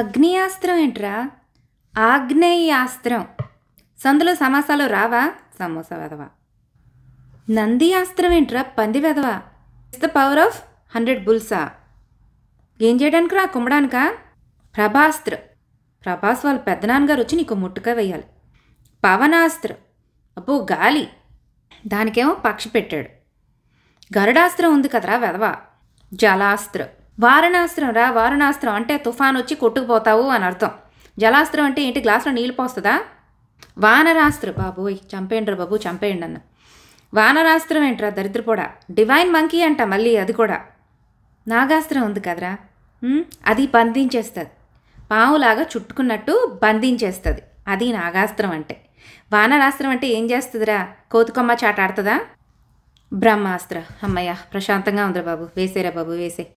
అగ్నియాస్త్రం ఏంట్రా ఆగ్నేయాస్త్రం సందులో సమాసాలు రావా సమోసా వెదవా నంది ఆస్త్రం ఏంట్రా పంది వెదవా is the power of hundred బుల్సా ఏం చేయడానికి రా కుమ్మడానికా ప్రభాస్త్ర ప్రభాస్ వాళ్ళ పెద్దనాన్నగారు వచ్చి నీకు ముట్టుక వేయాలి పవనాస్త్ర అబ్బో గాలి దానికేమో పక్షి పెట్టాడు గరుడాస్త్రం ఉంది కదరా వెదవా జలాస్త్రం వారణాస్త్రం రా వారణాస్త్రం అంటే తుఫాన్ వచ్చి కొట్టుకుపోతావు అని అర్థం జలాస్త్రం అంటే ఏంటి గ్లాసులో నీళ్ళు పోస్తుందా వానరాస్త్ర బాబు చంపేయండి బాబు చంపేయండి అన్న వానరాస్త్రం ఏంట్రా దరిద్రపోడా డివైన్ మంకీ అంట మళ్ళీ అది కూడా నాగాస్త్రం ఉంది కదరా అది బంధించేస్తుంది పావులాగా చుట్టుకున్నట్టు బంధించేస్తుంది అది నాగాస్త్రం అంటే వానరాస్త్రం అంటే ఏం చేస్తుందిరా చాట ఆడుతుందా బ్రహ్మాస్త్ర అమ్మయ్య ప్రశాంతంగా ఉందిరా బాబు వేసేరా బాబు వేసే